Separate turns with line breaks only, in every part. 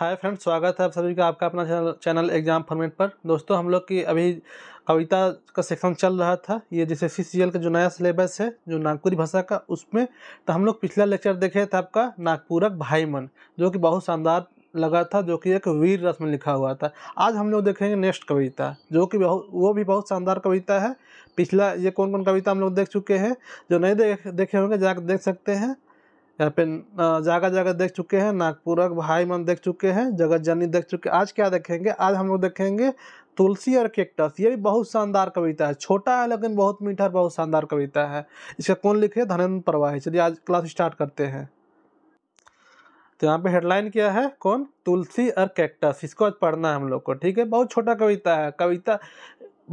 Hi friends स्वागत है आप सभी का आपका अपना चैनल चैनल एग्जाम फॉर्मेट पर दोस्तों हम लोग की अभी कविता का सेक्शन चल रहा था ये जैसे सी सी का जो नया सिलेबस है जो नागपुरी भाषा का उसमें तो हम लोग पिछला लेक्चर देखे थे आपका नागपुरक भाई मन जो कि बहुत शानदार लगा था जो कि एक वीर रस में लिखा हुआ था आज हम लोग देखेंगे नेक्स्ट कविता जो कि बहुत वो भी बहुत शानदार कविता है पिछला ये कौन कौन कविता हम लोग देख चुके हैं जो नहीं देख देखे होंगे जाकर देख सकते हैं यहाँ पे जगह जगह देख चुके हैं नागपुरक भाई मन देख चुके हैं जगत जननी देख चुके हैं आज क्या देखेंगे आज हम लोग देखेंगे तुलसी और केक्टस ये भी बहुत शानदार कविता है छोटा है लेकिन बहुत मीठा बहुत शानदार कविता है इसका कौन लिखे धनेन्द्र प्रवाही चलिए आज क्लास स्टार्ट करते हैं तो यहाँ पे हेडलाइन क्या है कौन तुलसी और कैक्टस इसको आज पढ़ना है हम लोग को ठीक है बहुत छोटा कविता है कविता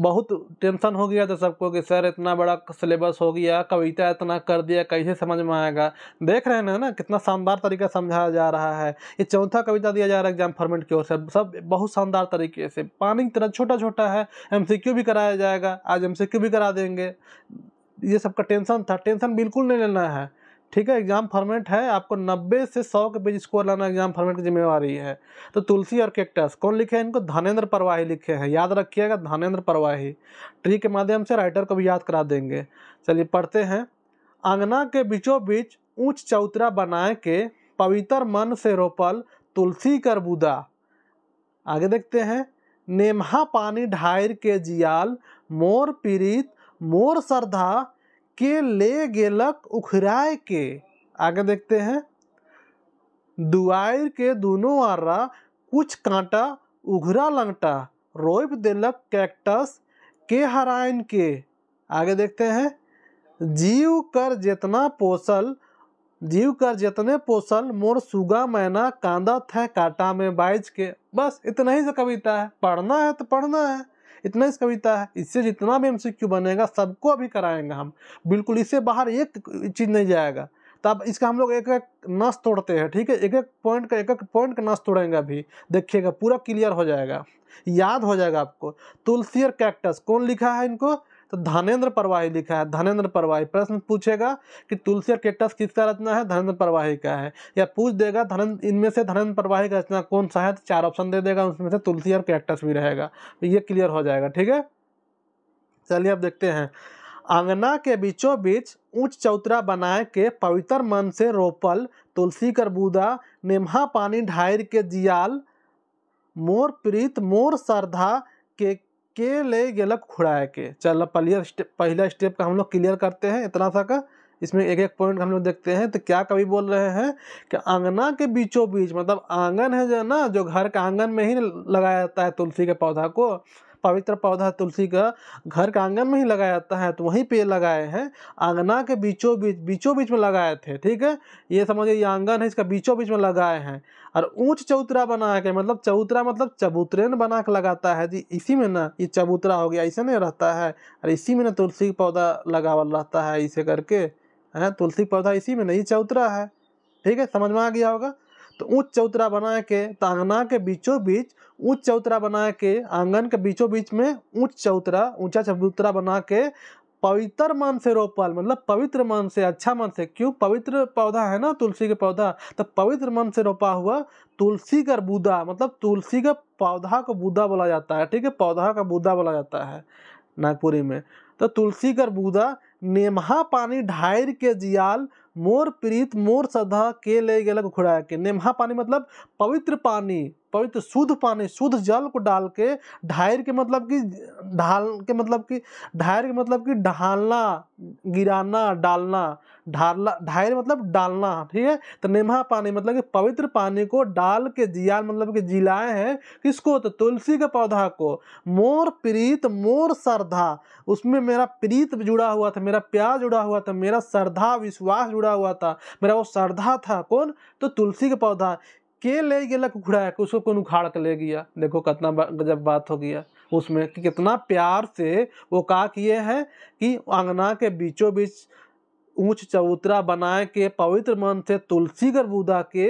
बहुत टेंशन हो गया था सबको कि सर इतना बड़ा सिलेबस हो गया कविता इतना कर दिया कैसे समझ में आएगा देख रहे हैं ना कितना शानदार तरीका समझाया जा रहा है ये चौथा कविता दिया जा रहा है एग्जाम फॉर्मेट की ओर से सब बहुत शानदार तरीके से पानी की तरह छोटा छोटा है एम भी कराया जाएगा आज एम भी करा देंगे ये सबका टेंशन था टेंशन बिल्कुल नहीं लेना है ठीक है एग्जाम फॉर्मेट है आपको 90 से 100 के बीच स्कोर लाना एग्जाम फॉर्मेट की जिम्मेवारी है तो तुलसी और केक्टस कौन लिखे हैं इनको धनेन्द्र परवाही लिखे हैं याद रखिएगा धनेन्द्र परवाही ट्री के माध्यम से राइटर को भी याद करा देंगे चलिए पढ़ते हैं आंगना के बीचों बीच ऊंच चौतरा बनाए के पवित्र मन से रोपल तुलसी कर बुदा आगे देखते हैं नेमहा पानी ढायर के जियाल मोर पीड़ित मोर श्रद्धा के ले गेलक उखराय के आगे देखते हैं दुआर के दोनों आर्रा कुछ कांटा उघरा लंगटा रोप दिलक कैक्टस के हराइन के आगे देखते हैं जीव कर जितना पोसल जीव कर जितने पोसल मोर सुगा मैना कांदा थे काटा में बाइज के बस इतना ही से कविता है पढ़ना है तो पढ़ना है इतना इस कविता है इससे जितना भी एमसीक्यू बनेगा सबको अभी कराएंगे हम बिल्कुल इससे बाहर एक चीज़ नहीं जाएगा तब इसका हम लोग एक एक नस तोड़ते हैं ठीक है एक एक पॉइंट का एक एक पॉइंट का नस तोड़ेंगे अभी देखिएगा पूरा क्लियर हो जाएगा याद हो जाएगा आपको तुलसी और कैक्टस कौन लिखा है इनको तो धनेन्द्र परवाही लिखा है धनेन्द्र परवाही प्रश्न पूछेगा कि तुलसी और केक्टस किसका रचना है धनेन्द्र परवाही का है या पूछ देगा धनेन्द्र इनमें से धनेन्द्र परवाही का रचना कौन सा है तो चार ऑप्शन दे देगा उसमें से तुलसी और कैक्टस भी रहेगा तो ये क्लियर हो जाएगा ठीक है चलिए अब देखते हैं अंगना के बीचों बीच ऊंच चौतरा बनाए के पवित्र मन से रोपल तुलसी करबूदा नेमहा पानी ढायर के जियाल मोर प्रीत मोर श्रद्धा के के ले गेलक खुड़ाए के चलो पहलियर स्टेप पहला स्टेप का हम लोग क्लियर करते हैं इतना सा का इसमें एक एक पॉइंट हम लोग देखते हैं तो क्या कभी बोल रहे हैं कि आंगना के बीचों बीच मतलब आंगन है जो ना जो घर के आंगन में ही लगाया जाता है तुलसी के पौधा को पवित्र पौधा तुलसी का घर का आंगन में ही लगाया जाता है तो वहीं पे लगाए हैं आंगना के बीचों बीच बीचों बीच में लगाए थे ठीक है ये समझिए ये आंगन है इसका बीचों बीच में लगाए हैं और ऊंच चौतरा बना के मतलब चौतरा मतलब चबूतरे बना के लगाता है जी इसी में ना ये चबूतरा हो गया ऐसे नहीं रहता है और इसी में ना तुलसी पौधा लगावल रहता है इसे करके है तुलसी पौधा इसी में नहीं चौतरा है ठीक है समझ में आ गया होगा तो ऊंच चौतरा बना के तांगना के बीचों बीच ऊंच चौतरा बना के आंगन के बीचों बीच में ऊंच चौतरा ऊंचा चबूतरा बना के पवित्र मन से रोपाल मतलब पवित्र मन से अच्छा मन से क्यों पवित्र पौधा है ना तुलसी के पौधा तो पवित्र मन से रोपा हुआ तुलसी का बूदा मतलब तुलसी का पौधा को बूदा बोला जाता है ठीक है पौधा का बूदा बोला जाता है नागपुरी में तो तुलसी का बूदा नेमहा पानी ढाई के जियाल मोर प्रीत मोर श्रद्धा के ले गया घुड़ा के नेमहा पानी मतलब पवित्र पानी पवित्र शुद्ध पानी शुद्ध जल को डाल के ढायर के मतलब कि ढाल के मतलब कि ढायर के मतलब कि ढालना गिराना डालना ढालना ढायर मतलब डालना ठीक है तो निम्हा पानी मतलब कि पवित्र पानी को डाल के जिया मतलब कि जिलाए हैं किसको तो तुलसी के पौधा को मोर प्रीत मोर श्रद्धा उसमें मेरा प्रीत जुड़ा हुआ था मेरा प्यार जुड़ा हुआ था मेरा श्रद्धा विश्वास जुड़ा हुआ था मेरा वो श्रद्धा था कौन तो तुलसी का पौधा के ले गया घुड़ा के उसको कौन उखाड़ के ले गया देखो कितना जब बात हो गया उसमें कि कितना प्यार से वो का किए है कि अंगना के बीचों बीच ऊंच चबूतरा बनाए के पवित्र मन से तुलसी गर्बूदा के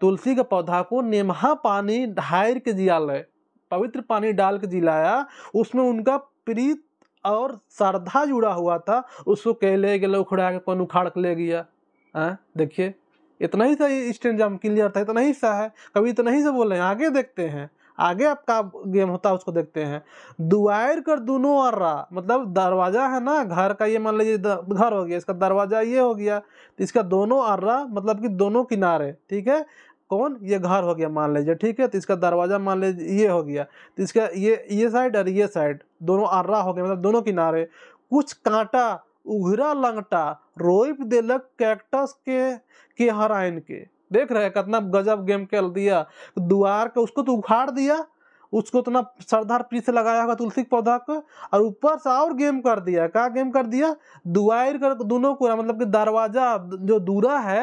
तुलसी के पौधा को नेमहा पानी ढार के जिया लय पवित्र पानी डाल के जिलाया उसमें उनका प्रीत और श्रद्धा जुड़ा हुआ था उसको कह ले गया उखड़ा के कौन उखाड़ के ले गया हाँ, देखिए इतना ही सा स्टेट जम क्लियर था इतना ही सा है कभी इतना ही सा बोल रहे हैं आगे देखते हैं आगे आपका गेम होता है उसको देखते हैं दुआर कर दोनों और रा मतलब दरवाज़ा है ना घर का ये मान लीजिए घर हो गया इसका दरवाज़ा ये हो गया तो इसका दोनों और रा मतलब कि दोनों किनारे ठीक है कौन ये घर हो गया मान लीजिए ठीक है तो इसका दरवाज़ा मान लीजिए ये हो गया तो इसका ये ये साइड और ये साइड दोनों आर्रा हो गया मतलब दोनों किनारे कुछ कांटा उघरा लंगटा रोप देलक कैक्टस के के हराइन के देख रहे कितना गजब गेम खेल दिया द्वार के उसको तो उखाड़ दिया उसको उतना सरदार पीस लगाया होगा तुलसी के पौधा को और ऊपर से और गेम कर दिया क्या गेम कर दिया दुआर कर दोनों को मतलब कि दरवाजा जो दूरा है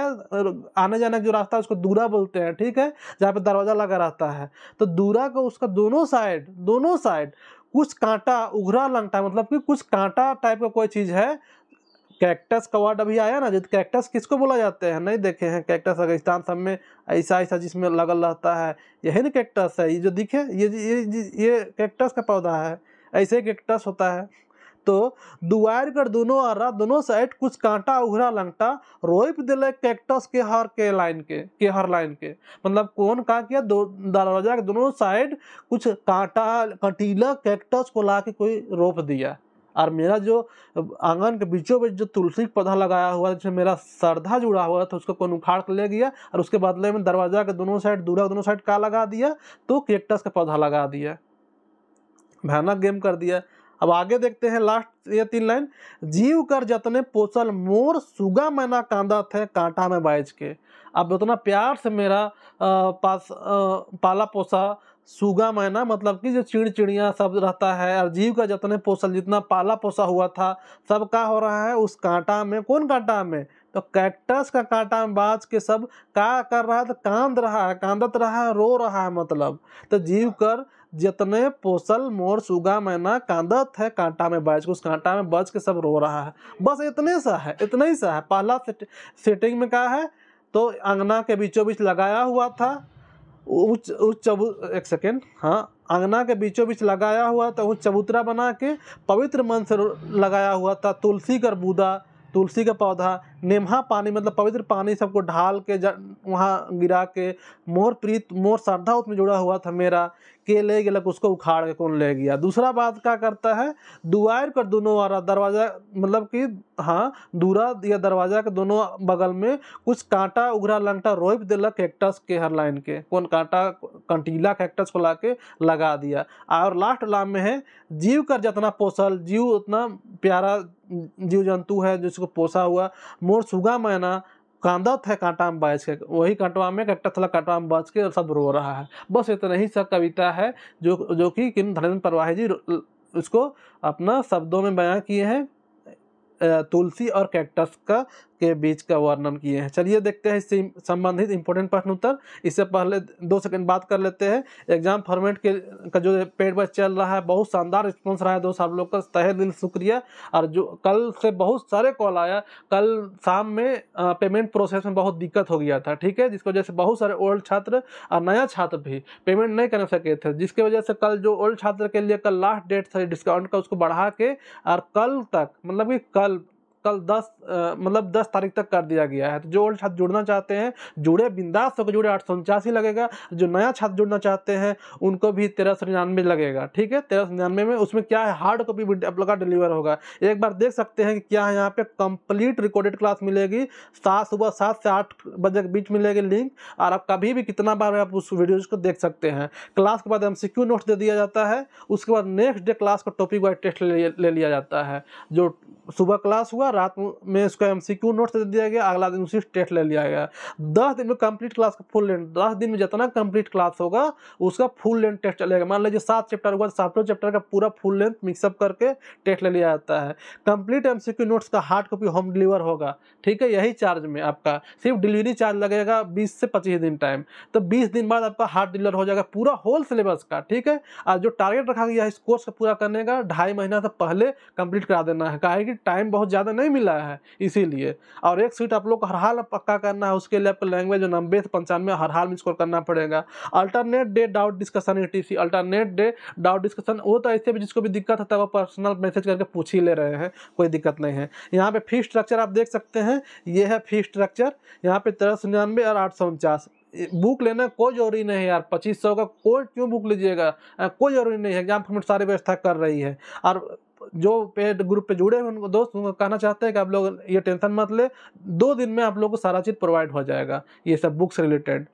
आने जाने का जो रास्ता है उसको दूरा बोलते हैं ठीक है जहाँ पे दरवाजा लगा रहता है तो दूरा को उसका दोनों साइड दोनों साइड कुछ कांटा उघरा लंगटा मतलब कि कुछ कांटा टाइप का कोई चीज़ है कैक्टस का वर्ड अभी आया ना जो कैक्टस किसको बोला जाते हैं नहीं देखे हैं कैक्टस रेगिस्तान सब में ऐसा ऐसा जिसमें लगल रहता है यही ना कैक्टस है ये जो दिखे ये ये ये कैक्टस का पौधा है ऐसे कैक्टस होता है तो दुआर कर दोनों अर्रा दोनों साइड कुछ कांटा उघरा लंगटा रोप दिल कैक्टस के हर के लाइन के के हर लाइन के मतलब कौन का किया दो दरवाजा के दोनों साइड कुछ कांटा कटीला कैक्टस को ला के कोई रोप दिया और मेरा जो आंगन के बीचों बीच जो तुलसी पौधा लगाया हुआ जिसमें मेरा श्रद्धा जुड़ा हुआ था उसको कौन उखाड़ ले गया और उसके बदले में दरवाजा के दोनों साइड दूरा दोनों साइड का लगा दिया तो कैक्टस का पौधा लगा दिया भयानक गेम कर दिया अब आगे देखते हैं लास्ट ये तीन लाइन जीव कर जतने पोसल मोर सुगा मैना कांदा थे कांटा में बाज के अब उतना प्यार से मेरा आ, पास आ, पाला पोसा सुगा मैना मतलब कि जो चिड़ चिड़िया सब रहता है और जीव का जतने पोसल जितना पाला पोसा हुआ था सब का हो रहा है उस कांटा में कौन कांटा में तो कैक्टस का कांटा में बाज के सब का कर रहा है तो कांद रहा है कांदत रहा है रो रहा है मतलब तो जीव कर जितने पोसल मोर सुगा मैना कांदत है कांटा में बाज के उस कांटा में बाज के सब रो रहा है बस इतने सा है इतने ही सा है पहला सेटिंग में कहा है तो अंगना के बीचों बीच लगाया हुआ था उच उस चबू एक सेकेंड हाँ अंगना के बीचों बीच लगाया हुआ था उस चबूतरा बना के पवित्र मन से लगाया हुआ था तुलसी का बूदा तुलसी का पौधा नेम्हा पानी मतलब पवित्र पानी सबको ढाल के वहाँ गिरा के मोर प्रीत मोर श्रद्धा उसमें जुड़ा हुआ था मेरा के ले गलक उसको उखाड़ के कौन ले गया दूसरा बात क्या करता है दुआर कर दोनों वाला दरवाज़ा मतलब कि हाँ दूरा या दरवाज़ा के दोनों बगल में कुछ कांटा उघरा लंगटा रोप दिलक कैक्टस के हर लाइन के कौन कांटा कंटीला कैक्टस को ला के लगा दिया और लास्ट लाभ में है जीव कर जितना पोसल जीव उतना प्यारा जीव जंतु है जिसको पोसा हुआ मोर सुगा मैना कांदा था कांटा में बाज के वही कांटवा में कट्टा थला कांटवा में बाज के और सब रो रहा है बस इतना ही सब कविता है जो जो कि किम धर्मेंद्र परवाही जी उसको अपना शब्दों में बयां किए हैं तुलसी और कैक्टस का के बीच का वर्णन किए हैं चलिए देखते हैं इससे संबंधित इंपॉर्टेंट प्रश्न उत्तर इससे पहले दो सेकंड बात कर लेते हैं एग्जाम फॉर्मेट के का जो पेड बस चल रहा है बहुत शानदार रिस्पॉन्स रहा है दोस्त आप लोग का तहे दिल शुक्रिया और जो कल से बहुत सारे कॉल आया कल शाम में पेमेंट प्रोसेस में बहुत दिक्कत हो गया था ठीक है जिसकी वजह से बहुत सारे ओल्ड छात्र और नया छात्र भी पेमेंट नहीं कर सके थे जिसकी वजह से कल जो ओल्ड छात्र के लिए कल लास्ट डेट था डिस्काउंट का उसको बढ़ा के और कल तक मतलब कि कल कल दस मतलब दस तारीख तक कर दिया गया है तो जो ओल्ड छात्र जुड़ना चाहते हैं जुड़े बिंदास होकर जुड़े आठ सौ उनचासी लगेगा जो नया छात्र जुड़ना चाहते हैं उनको भी तेरह सौ निन्यानवे लगेगा ठीक है तेरह सौ निन्यानवे में उसमें क्या है हार्ड कॉपी का डिलीवर होगा एक बार देख सकते हैं कि क्या है यहाँ पे कंप्लीट रिकॉर्डेड क्लास मिलेगी सात सुबह सात से आठ बजे के बीच मिलेगी लिंक और आप कभी भी कितना बार आप उस वीडियोज को देख सकते हैं क्लास के बाद एम सी नोट्स दे दिया जाता है उसके बाद नेक्स्ट डे क्लास का टॉपिक वाइज टेस्ट ले लिया जाता है जो सुबह क्लास हुआ रात में उसका एम सी क्यू नोट दे दिया गया अगला दिन उसी टेस्ट ले लिया गया दस दिन में कंप्लीट क्लास का फुल लेंथ दस दिन में जितना कंप्लीट क्लास होगा उसका फुल लेंथ टेस्ट चलेगा मान लीजिए सात चैप्टर हुआ सातों चैप्टर का पूरा फुल लेंथ मिक्सअप करके टेस्ट ले लिया जाता है complete M C Q notes का हार्ड कॉपी होम डिलीवर होगा ठीक है यही चार्ज में आपका सिर्फ डिलीवरी चार्ज लगेगा बीस से पच्चीस दिन टाइम तो बीस दिन बाद आपका हार्ड डिलीवर हो जाएगा पूरा होल सिलेबस का ठीक है और जो टारगेट रखा गया है इस कोर्स का पूरा करने का ढाई महीना से पहले कंप्लीट करा देना है कहा कि टाइम बहुत ज़्यादा नहीं मिला है इसीलिए और एक सीट आप लोग को हर हाल पक्का करना है उसके लिए आपको लैंग्वेज नब्बे से पंचानवे हर हाल में स्कोर करना पड़ेगा अल्टरनेट डे डाउट डिस्कशन टी अल्टरनेट डे डाउट डिस्कशन वो तो ऐसे भी जिसको भी दिक्कत होता है वो पर्सनल मैसेज करके पूछ ही ले रहे हैं कोई दिक्कत नहीं है यहाँ पे फीस स्ट्रक्चर आप देख सकते हैं ये है फीस स्ट्रक्चर यहाँ पे तेरह सौ और आठ सौ उनचास बुक लेना कोई जरूरी नहीं है यार पच्चीस सौ का कोई क्यों बुक लीजिएगा कोई जरूरी नहीं है एग्जाम फॉर्मेट सारी व्यवस्था कर रही है और जो पेड ग्रुप पे जुड़े हैं उनको दोस्त उनको कहना चाहते हैं कि आप लोग ये टेंशन मत ले दो दिन में आप लोग को सारा चीज़ प्रोवाइड हो जाएगा ये सब बुक्स रिलेटेड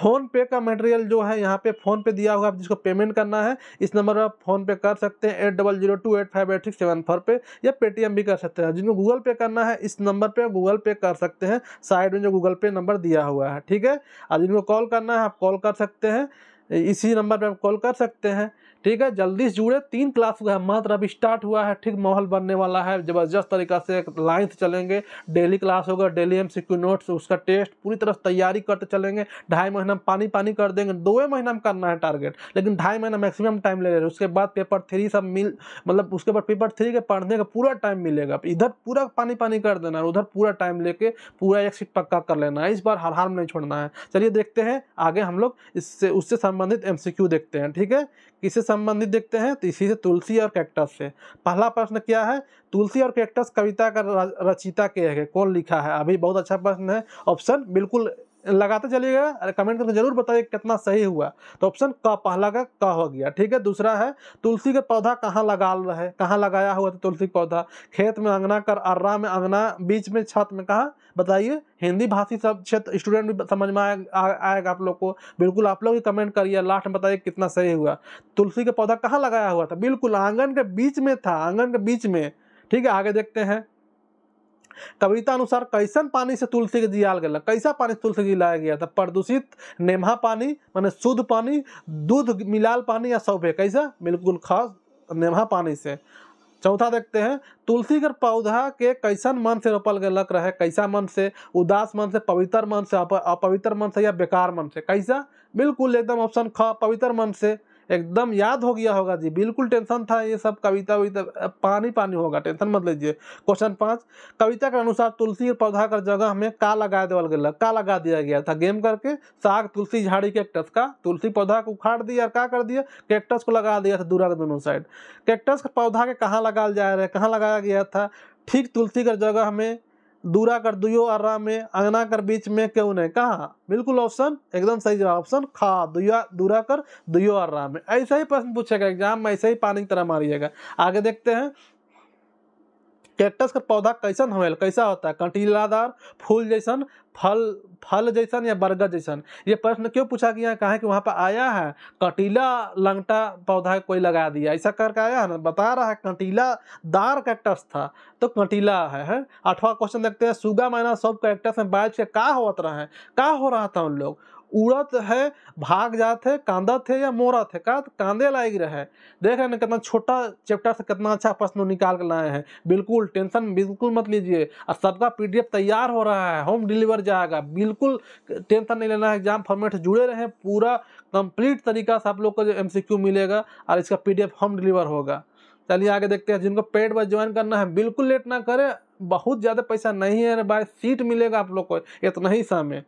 फ़ोन पे का मटेरियल जो है यहाँ पे फ़ोन पे दिया हुआ है जिसको पेमेंट करना है इस नंबर पर आप फ़ोन पे कर सकते हैं eight double zero two eight five eight six seven four pay या पेटीएम भी कर सकते हैं जिनको गूगल पे करना है इस नंबर पे गूगल पे कर सकते हैं साइड में जो गूगल पे नंबर दिया हुआ है ठीक है और जिनको कॉल करना है आप कॉल कर सकते हैं इसी नंबर पर आप कॉल कर सकते हैं ठीक है जल्दी से जुड़े तीन क्लास हुआ है मात्र अभी स्टार्ट हुआ है ठीक माहौल बनने वाला है ज़बरदस्त तरीका से एक लाइन से चलेंगे डेली क्लास होगा डेली एम सी नोट्स उसका टेस्ट पूरी तरह से तैयारी करते चलेंगे ढाई महीना में पानी पानी कर देंगे दो महीना में करना है टारगेट लेकिन ढाई महीना मैक्सिमम टाइम ले रहे हैं उसके बाद पेपर थ्री सब मिल मतलब उसके बाद पेपर थ्री के पढ़ने का पूरा टाइम मिलेगा इधर पूरा पानी पानी कर देना है उधर पूरा टाइम लेके पूरा एक सीट पक्का कर लेना है इस बार हर हार नहीं छोड़ना है चलिए देखते हैं आगे हम लोग इससे उससे संबंधित एमसीक्यू देखते हैं ठीक है किससे संबंधित देखते हैं तो इसी से तुलसी और कैक्टस से पहला प्रश्न क्या है तुलसी और कैक्टस कविता का रचिता के है कौन लिखा है अभी बहुत अच्छा प्रश्न है ऑप्शन बिल्कुल लगाते चलिएगा कमेंट करके जरूर बताइए कितना सही हुआ तो ऑप्शन क पहला का क हो गया ठीक है दूसरा है तुलसी का पौधा कहाँ लगा रहे कहाँ लगाया हुआ था तुलसी का पौधा खेत में अंगना कर अर्रा में अंगना बीच में छत में कहाँ बताइए हिंदी भाषी सब क्षेत्र स्टूडेंट भी समझ में आएगा आप लोग को बिल्कुल आप लोग भी कमेंट करिए लास्ट में बताइए कितना सही हुआ तुलसी का पौधा कहाँ लगाया हुआ था बिल्कुल आंगन के बीच में था आंगन के बीच में ठीक है आगे देखते हैं कविता अनुसार कैसन पानी से तुलसी के जियाल गया कैसा पानी तुलसी जिलाया गया था प्रदूषित नेमा पानी माने शुद्ध पानी दूध मिलाल पानी या सौभे कैसा बिल्कुल खास नेमा पानी से चौथा देखते हैं तुलसी के पौधा के कैसन मन से रोपल गलक रहे कैसा मन से उदास मन से पवित्र मन से अपवित्र मन से या बेकार मन से कैसा बिल्कुल एकदम ऑप्शन ख पवित्र मन से एकदम याद हो गया होगा जी बिल्कुल टेंशन था ये सब कविता वविता पानी पानी होगा टेंशन मत लीजिए क्वेश्चन पाँच कविता के अनुसार तुलसी और पौधा का जगह में का लगा देवल गया का लगा दिया गया था गेम करके साग तुलसी झाड़ी कैक्टस का तुलसी पौधा को उखाड़ दिया और का कर दिया कैक्टस को लगा दिया था दूरा के दोनों साइड कैक्टस का पौधा के कहाँ लगा जा रहा है कहाँ लगाया गया था ठीक तुलसी का जगह में दूरा कर दुयो अर्रा में अंगना कर बीच में क्यों नहीं कहा बिल्कुल ऑप्शन एकदम सही जवाब ऑप्शन खा दुया दूरा कर दुयो अर्रा में ऐसा ही प्रश्न पूछेगा एग्जाम में ऐसे ही पानी की तरह मारिएगा आगे देखते हैं कैक्टस का पौधा कैसन हो कैसा होता है कंटीलादार फूल जैसन फल फल जैसन या बरगद जैसन ये प्रश्न क्यों पूछा गया कहा कि वहाँ पर आया है कंटीला लंगटा पौधा कोई लगा दिया ऐसा करके आया है ना बता रहा है कंटीला दार कैक्टस था तो कंटीला है, है? अठवा क्वेश्चन देखते हैं सुगा माइना सब कैक्टस में बाइट से का होता रहे का हो रहा था उन लोग उड़त है भाग जात है कांदत है या मोरत है का तो कांदे लाग रहे देख रहे ना कितना छोटा चैप्टर से कितना अच्छा प्रश्न निकाल कर लाए हैं बिल्कुल टेंशन बिल्कुल मत लीजिए और सबका पी तैयार हो रहा है होम डिलीवर जाएगा बिल्कुल टेंशन नहीं लेना है एग्जाम फॉर्मेट से जुड़े रहें पूरा कंप्लीट तरीका से आप लोग को जो एम मिलेगा और इसका पी होम डिलीवर होगा चलिए आगे देखते हैं जिनको पेड बाय ज्वाइन करना है बिल्कुल लेट ना करें बहुत ज़्यादा पैसा नहीं है बाय सीट मिलेगा आप लोग को इतना ही समय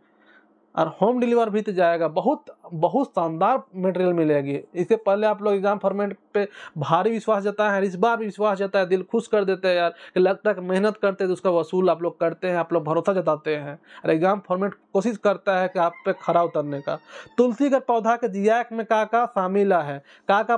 और होम डिलीवर भी तो जाएगा बहुत बहुत शानदार मटेरियल मिलेगी इससे पहले आप लोग एग्जाम फॉर्मेट पे भारी विश्वास जाता है इस बार भी विश्वास जाता है दिल खुश कर देते हैं यार कि लगता है मेहनत करते हैं तो उसका वसूल आप लोग करते हैं आप लोग भरोसा जताते हैं और एग्जाम फॉर्मेट कोशिश करता है कि आप पे खरा उतरने का तुलसी का पौधा के जियाक में का का शामिल है का का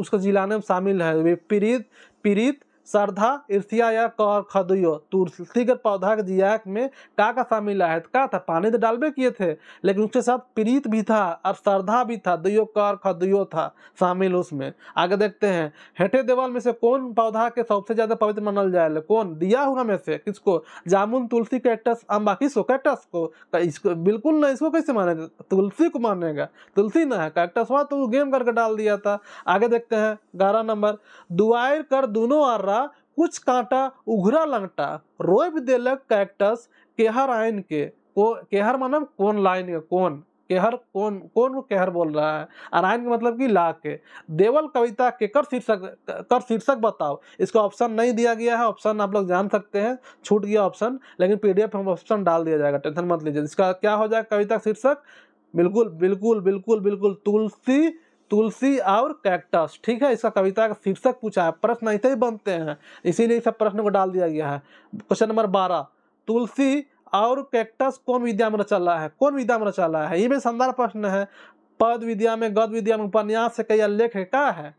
उसको जिलाने में शामिल है विपरीत पीड़ित सरधा ईर्सिया या कहर खदुयो तुलसी के पौधा के जिया में का का शामिल है का था पानी तो डालबे किए थे लेकिन उसके साथ प्रीत भी था और श्रद्धा भी था दुयो कहर खदुयो था शामिल उसमें आगे देखते हैं हेठे देवाल में से कौन पौधा के सबसे ज़्यादा पवित्र मानल जाए कौन दिया हुआ में से किसको जामुन तुलसी कैक्टस अम्बा किसको कैक्टस को इसको बिल्कुल ना इसको कैसे मानेगा तुलसी को मानेगा तुलसी ना है कैक्टस हुआ तो गेम करके डाल दिया था आगे देखते हैं ग्यारह नंबर दुआर कर दोनों और कांटा कुछ कांटा उघरा लंगटा रोप देलक कैक्टस केहर आइन के को केहर मतलब कौन लाइन के कौन केहर कौन कौन को केहर बोल रहा है और अरायन के मतलब कि ला के देवल कविता के कर शीर्षक कर शीर्षक बताओ इसको ऑप्शन नहीं दिया गया है ऑप्शन आप लोग जान सकते हैं छूट गया ऑप्शन लेकिन पी हम ऑप्शन डाल दिया जाएगा टेंशन मत लीजिए इसका क्या हो जाएगा कविता शीर्षक बिल्कुल बिल्कुल बिल्कुल बिल्कुल तुलसी तुलसी और कैक्टस ठीक है इसका कविता का शीर्षक पूछा है प्रश्न ऐसे ही बनते हैं इसीलिए इस प्रश्न को डाल दिया गया है क्वेश्चन नंबर बारह तुलसी और कैक्टस कौन विद्या में रचा है कौन विद्या में रचा है ये भी शानदार प्रश्न है पद विद्या में गद विद्या में उपन्यास से कई लेख है क्या है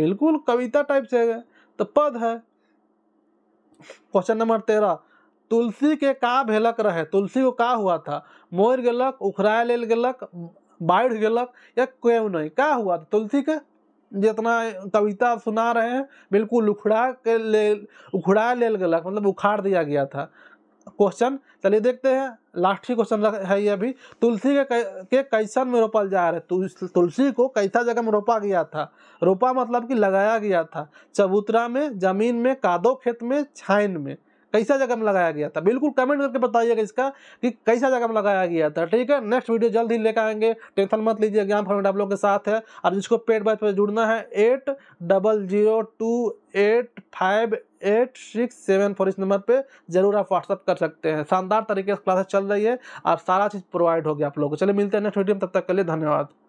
बिल्कुल कविता टाइप से तो पद है क्वेश्चन नंबर तेरह तुलसी के का भेलक रहे तुलसी को का हुआ था मोर गलक उखराय लेल गलक बाढ़ गलत या क्यों नहीं क्या हुआ तो तुलसी के जितना कविता सुना रहे हैं बिल्कुल उखड़ा के ले उखड़ा ले गलत मतलब उखाड़ दिया गया था क्वेश्चन चलिए देखते हैं लास्ट ही क्वेश्चन है ये अभी तुलसी के के कैसन में रोपल जा रहे तु, तुलसी को कैसा जगह में रोपा गया था रोपा मतलब कि लगाया गया था चबूतरा में जमीन में कादो खेत में छाइन में कैसा जगह में लगाया गया था बिल्कुल कमेंट करके बताइएगा इसका कि कैसा जगह में लगाया गया था ठीक है नेक्स्ट वीडियो जल्द ही लेकर आएंगे टेंशन मत लीजिए एग्जाम फॉर्मेट आप लोग के साथ है और जिसको पेड बैच पर जुड़ना है eight double zero two eight five eight six seven four इस नंबर पे जरूर आप व्हाट्सअप कर सकते हैं शानदार तरीके से क्लासेस चल रही है और सारा चीज़ प्रोवाइड होगी आप लोगों को चलिए मिलते हैं नेक्स्ट वीडियो में तब तक के लिए धन्यवाद